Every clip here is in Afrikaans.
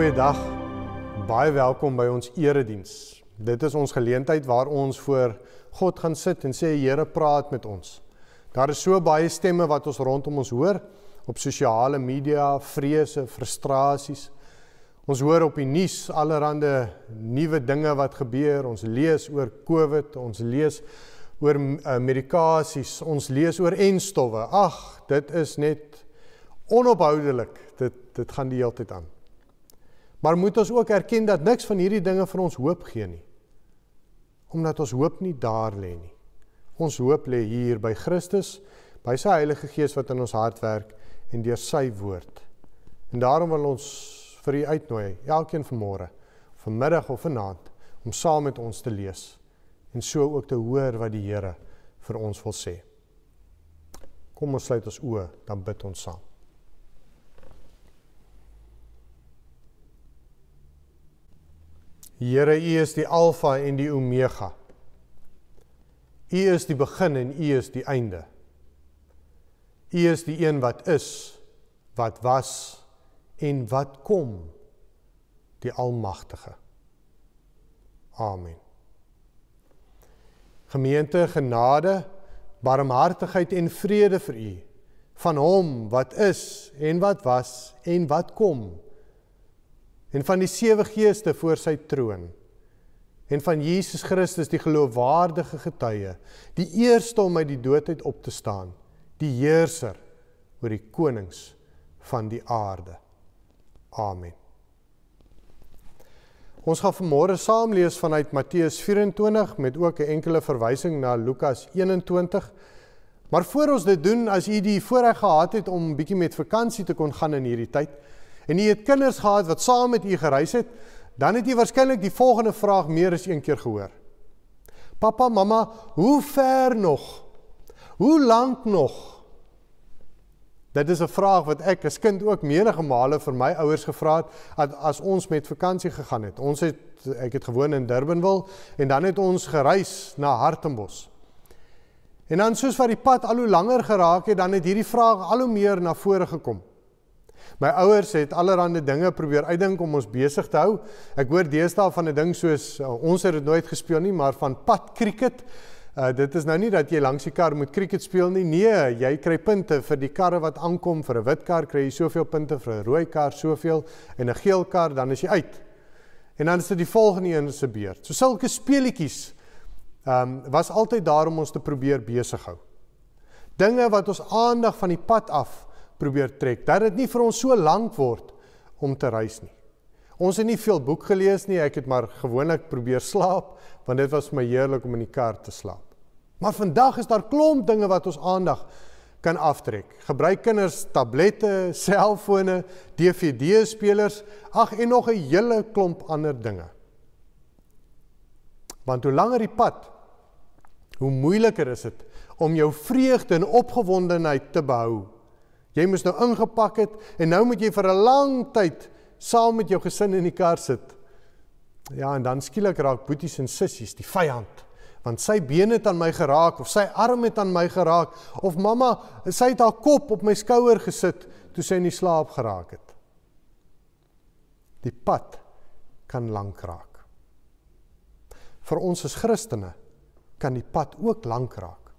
Goeiedag. Baie welkom by ons erediens. Dit is ons geleentheid waar ons voor God gaan sit en sê Here praat met ons. Daar is so baie stemme wat ons rondom ons hoor op sosiale media, vrese, frustrasies. Ons hoor op die nuus allerlei nuwe dinge wat gebeur. Ons lees oor COVID, ons lees oor eh, medikasies, ons lees oor enstowwe. Ag, dit is net onophoudelik. Dit dit gaan die hele tyd aan. Maar moet ons ook erken dat niks van hierdie dinge vir ons hoop gee nie. Omdat ons hoop nie daar lê nie. Ons hoop lê hier by Christus, by sy Heilige Gees wat in ons hart werk en deur sy woord. En daarom wil ons vir u uitnooi, elkeen vanmôre, vanmiddag of vanaand om saam met ons te lees en so ook te hoor wat die Here vir ons wil sê. Kom ons sluit ons oë, dan bid ons saam. Here, U is die Alfa en die Omega. U is die begin en U is die einde. U is die een wat is, wat was en wat kom. Die Almagtige. Amen. Gemeente, genade, barmhartigheid en vrede vir U van Hom wat is en wat was en wat kom en van die sewe geeste voor sy troon en van Jesus Christus die geloofwaardige getuie die eerste om uit die dood uit op te staan die heerser oor die konings van die aarde amen ons gaan vanmôre saam lees vanuit Matteus 24 met ook 'n enkele verwysing na Lukas 21 maar voor ons dit doen as u die voorreg gehad het om bietjie met vakansie te kon gaan in hierdie tyd en u het kinders gehad wat saam met u gereis het, dan het u waarskynlik die volgende vraag meer as een keer gehoor. Pappa, mamma, hoe ver nog? Hoe lank nog? Dit is 'n vraag wat ek as kind ook menige male vir my ouers gevra het as ons met vakansie gegaan het. Ons het ek het gewoon in Durbanwil en dan het ons gereis na Hartenbosch. En dan soos wat die pad al hoe langer geraak het, dan het hierdie vraag al hoe meer na vore gekom. My ouers het allerlei dinge probeer uitdink om ons besig te hou. Ek hoor deesdae van 'n ding soos ons het dit nooit gespeel nie, maar van pad cricket. Uh, dit is nou nie dat jy langs die kar moet cricket speel nie. Nee, jy kry punte vir die karre wat aankom. Vir 'n wit kar kry jy soveel punte, vir 'n rooi kar soveel en 'n geel kar dan is jy uit. En dan is dit die volgende een se beurt. So sulke speletjies ehm um, was altyd daar om ons te probeer besig hou. Dinge wat ons aandag van die pad af probeer trek dat dit nie vir ons so lank word om te reis nie. Ons het nie veel boek gelees nie, ek het maar gewoonlik probeer slaap want dit was my heerlik om in die kar te slaap. Maar vandag is daar klomp dinge wat ons aandag kan aftrek. Gebruik kinders tablette, selfone, DVD-spelers, ag en nog 'n hele klomp ander dinge. Want hoe langer die pad, hoe moeiliker is dit om jou vreugde en opgewondenheid te behou Jy moes nou ingepak het en nou moet jy vir 'n lang tyd saam met jou gesin in die kar sit. Ja, en dan skielik raak boeties en sissies die vyand, want sy bene het aan my geraak of sy arm het aan my geraak of mamma, sy het haar kop op my skouer gesit toe sy in die slaap geraak het. Die pad kan lank raak. Vir ons as Christene kan die pad ook lank raak.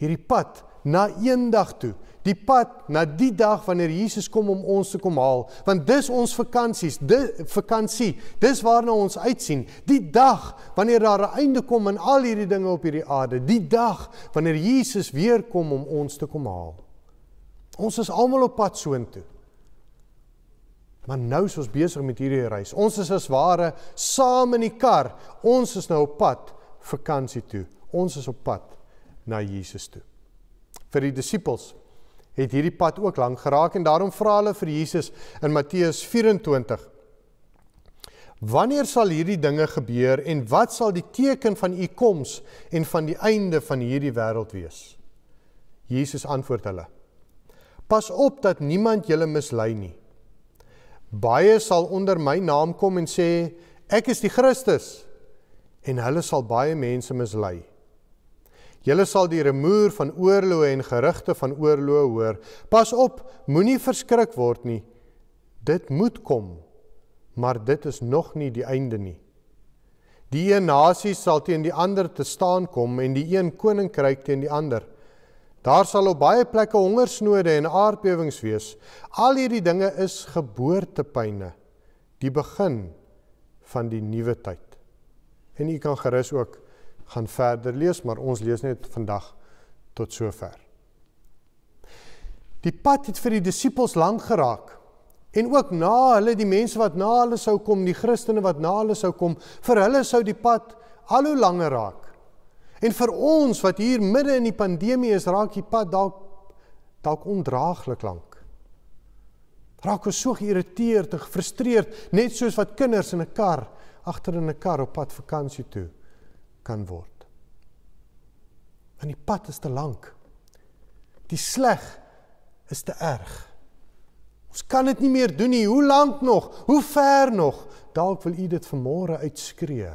Hierdie pad na eendag toe die pad na die dag wanneer Jesus kom om ons te kom haal want dis ons vakansies dis vakansie dis waarna ons uitsien die dag wanneer daar 'n einde kom aan al hierdie dinge op hierdie aarde die dag wanneer Jesus weer kom om ons te kom haal ons is almal op pad soontoe maar nou is ons besig met hierdie reis ons is as ware saam in die kar ons is nou op pad vakansie toe ons is op pad na Jesus toe vir die disippels het hierdie pad ook lank geraak en daarom vra hulle vir Jesus in Matteus 24. Wanneer sal hierdie dinge gebeur en wat sal die teken van u koms en van die einde van hierdie wêreld wees? Jesus antwoord hulle: Pas op dat niemand julle mislei nie. Baie sal onder my naam kom en sê ek is die Christus en hulle sal baie mense mislei. Julle sal die remoer van oorloë en gerugte van oorloë hoor. Pas op, moenie verskrik word nie. Dit moet kom, maar dit is nog nie die einde nie. Die een nasie sal teen die ander te staan kom en die een koninkryk teen die ander. Daar sal op baie plekke hongersnode en aardbewings wees. Al hierdie dinge is geboortepyne, die begin van die nuwe tyd. En u kan gerus ook gaan verder lees, maar ons lees net vandag tot sover. Die pad het vir die disippels lank geraak en ook na hulle die mense wat na hulle sou kom, die Christene wat na hulle sou kom, vir hulle sou die pad al hoe langer raak. En vir ons wat hier midde in die pandemie is, raak die pad dalk dalk ondraaglik lank. Raak ons so geïrriteerd, gefrustreerd, net soos wat kinders in 'n kar agter in 'n kar op pad vakansie toe kan word. Want die pad is te lank. Die sleg is te erg. Ons kan dit nie meer doen nie. Hoe lank nog? Hoe ver nog? Dalk wil u dit vanmôre uitskree.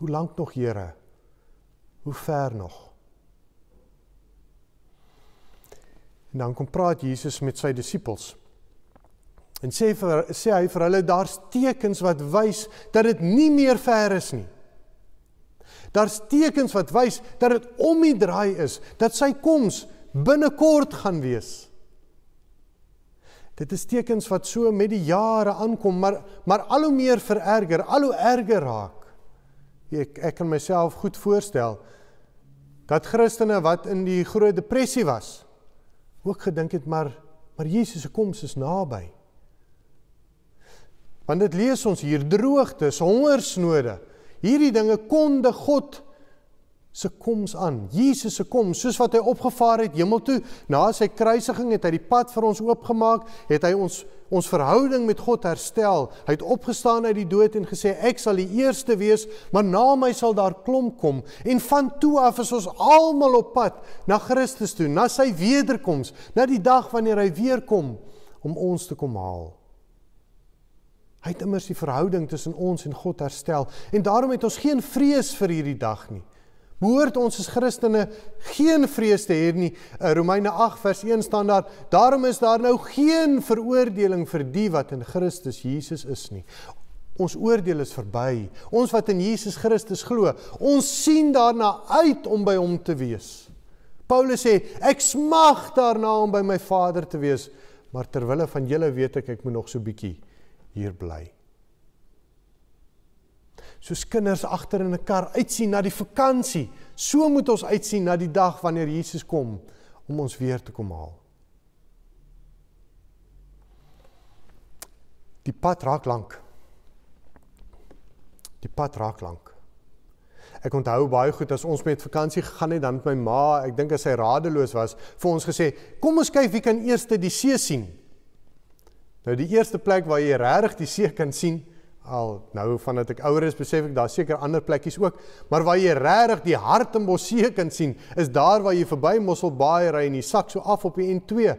Hoe lank nog, Here? Hoe ver nog? En dan kom praat Jesus met sy disippels. En sê vir sê hy vir hulle daar's tekens wat wys dat dit nie meer ver is nie. Daar's tekens wat wys dat dit om die draai is, dat sy koms binnekort gaan wees. Dit is tekens wat so met die jare aankom, maar maar al hoe meer vererger, al hoe erger raak. Ek ek kan myself goed voorstel dat Christene wat in die groot depressie was, ook gedink het maar maar Jesus se koms is naby. Want dit lees ons hier droogtes, hongersnode, Hierdie dinge konde God se koms aan. Jesus se koms, soos wat hy opgevaar het hemel toe, na sy kruisiging het hy die pad vir ons oopgemaak, het hy ons ons verhouding met God herstel. Hy het opgestaan uit die dood en gesê ek sal die eerste wees, maar na my sal daar klomp kom en van toe af is ons almal op pad na Christus toe, na sy wederkoms, na die dag wanneer hy weer kom om ons te kom haal. Hy het immers die verhouding tussen ons en God herstel en daarom het ons geen vrees vir hierdie dag nie. Behoort ons as Christene geen vrees te hê nie. In eh, Romeine 8 vers 1 staan daar: "Daarom is daar nou geen veroordeling vir die wat in Christus Jesus is nie." Ons oordeel is verby. Ons wat in Jesus Christus glo, ons sien daarna uit om by hom te wees. Paulus sê: "Ek smag daarna om by my Vader te wees, maar terwyl ek van julle weet ek, ek moet nog so bietjie hier bly. Soos kinders agter in 'n kar uitsien na die vakansie, so moet ons uitsien na die dag wanneer Jesus kom om ons weer te kom haal. Die pad raak lank. Die pad raak lank. Ek onthou baie goed as ons met vakansie gegaan het, dan het my ma, ek dink as sy radeloos was, vir ons gesê, "Kom ons kyk wie kan eers die see sien." Nou die eerste plek waar jy regtig die see kan sien, al nou vandat ek ouer is, besef ek daar seker ander plekkies ook, maar waar jy regtig die Hartenbos see kan sien, is daar waar jy verby Mossel Bay ry en die sak so af op die N2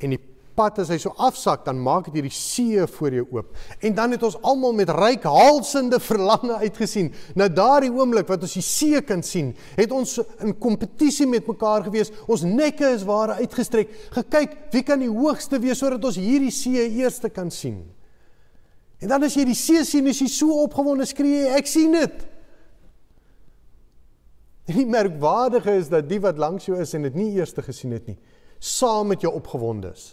en die pad as hy so afsak, dan maak dit hierdie see voor jou oop. En dan het ons almal met ryk halsende verlange uitgesien na nou daardie oomblik wat ons die see kan sien. Het ons in kompetisie met mekaar gewees. Ons nekke is ware uitgestrek, gekyk wie kan die hoogste wees sodat ons hierdie see eerste kan sien. En dan as jy die see sien, is jy so opgewonde skree jy ek sien dit. En die merkwaardige is dat die wat langs jou is en dit nie eers te gesien het nie, saam met jou opgewonde is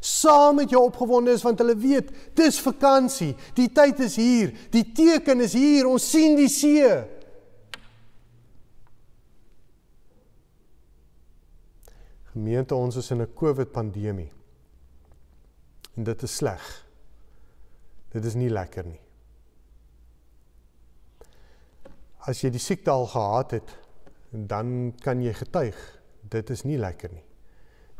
saam met jou opgewonde is want hulle weet dis vakansie. Die tyd is hier. Die teken is hier. Ons sien die see. Gemeente, ons is in 'n COVID pandemie. En dit is sleg. Dit is nie lekker nie. As jy die siekte al gehad het, dan kan jy getuig, dit is nie lekker nie.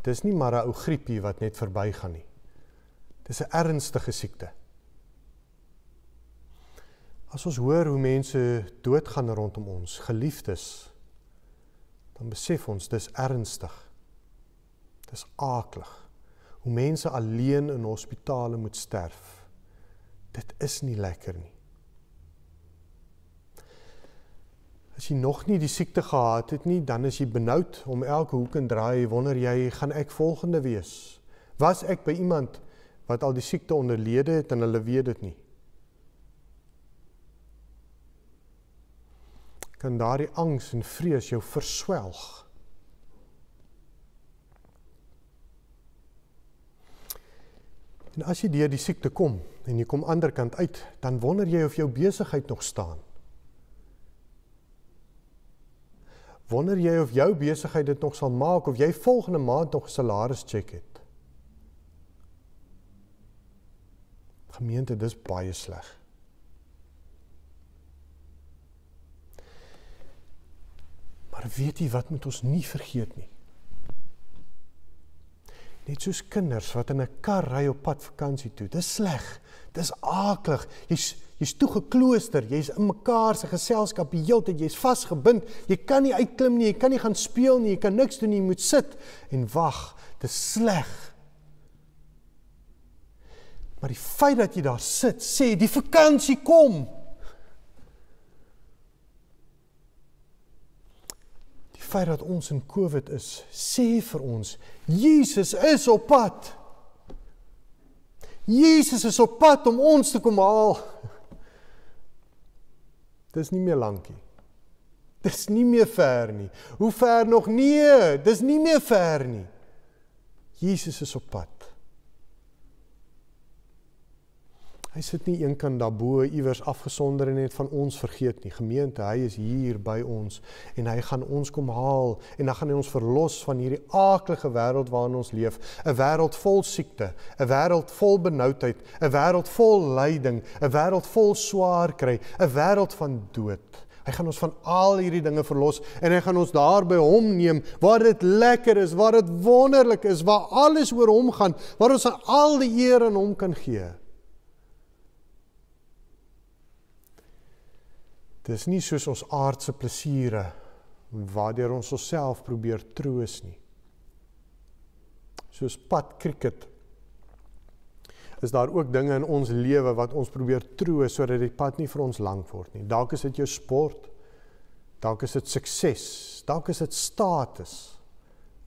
Dis nie maar 'n ou griepie wat net verbygaan nie. Dis 'n ernstige siekte. As ons hoor hoe mense doodgaan rondom ons, geliefdes, dan besef ons dis ernstig. Dis aaklig hoe mense alleen in hospitale moet sterf. Dit is nie lekker nie. as jy nog nie die siekte gehad het nie, dan is jy benoud om elke hoek en draai wonder jy gaan ek volgende wees. Was ek by iemand wat al die siekte onderlede het en hulle weet dit nie. Kan daardie angs en vrees jou verswelg? En as jy deur die siekte kom en jy kom aan die ander kant uit, dan wonder jy of jou besigheid nog staan. Wonder jy of jou besigheid dit nog sal maak of jy volgende maand nog salaris check het? Gemeente, dis baie sleg. Maar weet jy wat moet ons nie vergeet nie? Net soos kinders wat in 'n kar ry op pad vakansie toe. Dis sleg. Dis aaklig. Jy's jy's toe geklooster, jy's in mekaar se geselskap die hele tyd, jy's vasgebind. Jy kan nie uitklim nie, jy kan nie gaan speel nie, jy kan niks doen nie, jy moet sit en wag. Dis sleg. Maar die feit dat jy daar sit, sê die vakansie kom. Die feit dat ons in COVID is, sê vir ons Jesus is op pad. Jesus is op pad om ons te kom haal. Dis nie meer lankie. Dis nie meer ver nie. Hoe ver nog? Nee, dis nie meer ver nie. Jesus is op pad. Hy sit nie eenkant daarbo iewers afgesonder en net van ons vergeet nie. Gemeente, hy is hier by ons en hy gaan ons kom haal en dan gaan hy ons verlos van hierdie aaklige wêreld waarin ons leef, 'n wêreld vol siekte, 'n wêreld vol benoudheid, 'n wêreld vol lyding, 'n wêreld vol swaar kry, 'n wêreld van dood. Hy gaan ons van al hierdie dinge verlos en hy gaan ons daar by hom neem waar dit lekker is, waar dit wonderlik is, waar alles oor hom gaan, waar ons al die eer aan hom kan gee. Dis nie soos ons aardse plesiere waardeur ons osself probeer troos nie. Soos padkriket is daar ook dinge in ons lewe wat ons probeer troos sodat die pad nie vir ons lank word nie. Dalk is dit jou sport. Dalk is dit sukses. Dalk is dit status.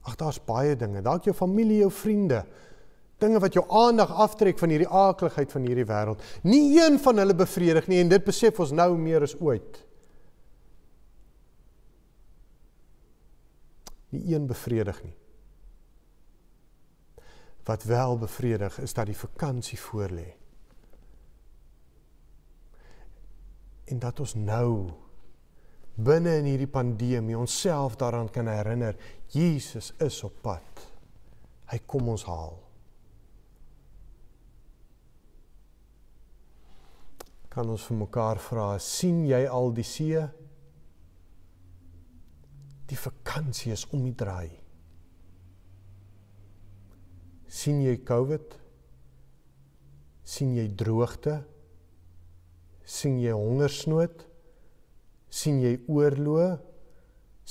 Ag, daar's baie dinge. Dalk jou familie, jou vriende, dinge wat jou aandag aftrek van hierdie akeligheid van hierdie wêreld. Nie een van hulle bevredig nie en dit besef ons nou meer as ooit. Nie een bevredig nie. Wat wel bevredig is dat die vakansie voorlê. En dat ons nou binne in hierdie pandemie onsself daaraan kan herinner, Jesus is op pad. Hy kom ons haal. kan ons vir mekaar vra, sien jy al die see? Die vakansie is om die draai. sien jy COVID? sien jy droogte? sien jy hongersnood? sien jy oorlog?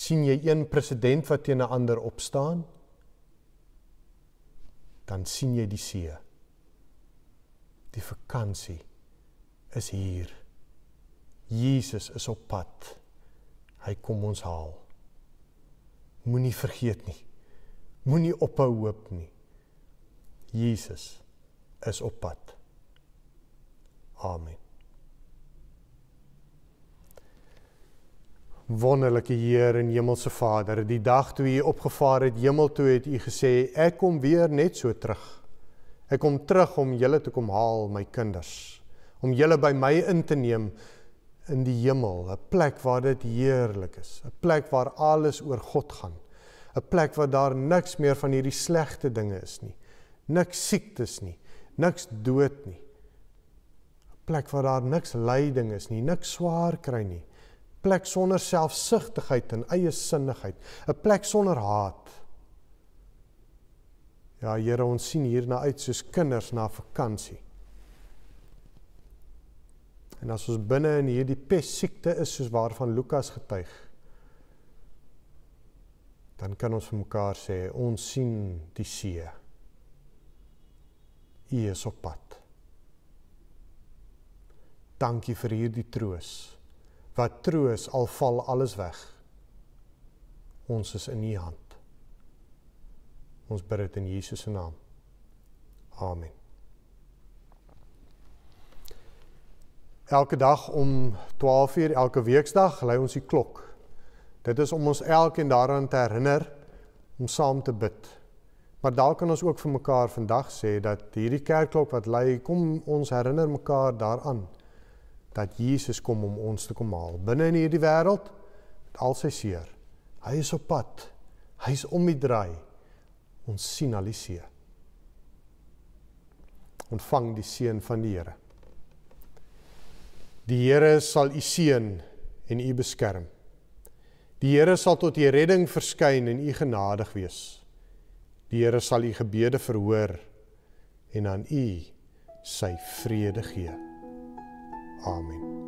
sien jy een president wat teen 'n ander opstaan? dan sien jy die see. die vakansie is hier. Jesus is op pad. Hy kom ons haal. Moenie vergeet nie. Moenie ophou hoop nie. Jesus is op pad. Amen. Wonderlike Heer en Hemelse Vader, die dag toe U opgevaar het hemel toe, het U gesê ek kom weer net so terug. Ek kom terug om julle te kom haal, my kinders om julle by my in te neem in die hemel, 'n plek waar dit heerlik is, 'n plek waar alles oor God gaan. 'n plek waar daar niks meer van hierdie slegte dinge is nie. Niks siektes nie, niks dood nie. 'n plek waar daar niks lyding is nie, niks swaar kry nie. Plek sonder selfsugtigheid en eie sinnigheid, 'n plek sonder haat. Ja Here, ons sien hier na uit soos kinders na vakansie. En as ons binne in hierdie pessiekte is soos waarvan Lukas getuig, dan kan ons vir mekaar sê ons sien die see. U is op pad. Dankie vir hierdie troos. Wat troos al val alles weg. Ons is in U hand. Ons bid dit in Jesus se naam. Amen. Elke dag om 12uur elke weekdag lei ons die klok. Dit is om ons elkeen daaraan te herinner om saam te bid. Maar dalk kan ons ook vir mekaar vandag sê dat hierdie kerkklok wat lei, kom ons herinner mekaar daaraan dat Jesus kom om ons te kom haal binne in hierdie wêreld met al sy seer. Hy is op pad. Hy's om die draai. Ons sien al die see. Ontvang die seën van die Here. Die Here sal u seën en u beskerm. Die Here sal tot u redding verskyn en u genadig wees. Die Here sal u gebede verhoor en aan u sy vrede gee. Amen.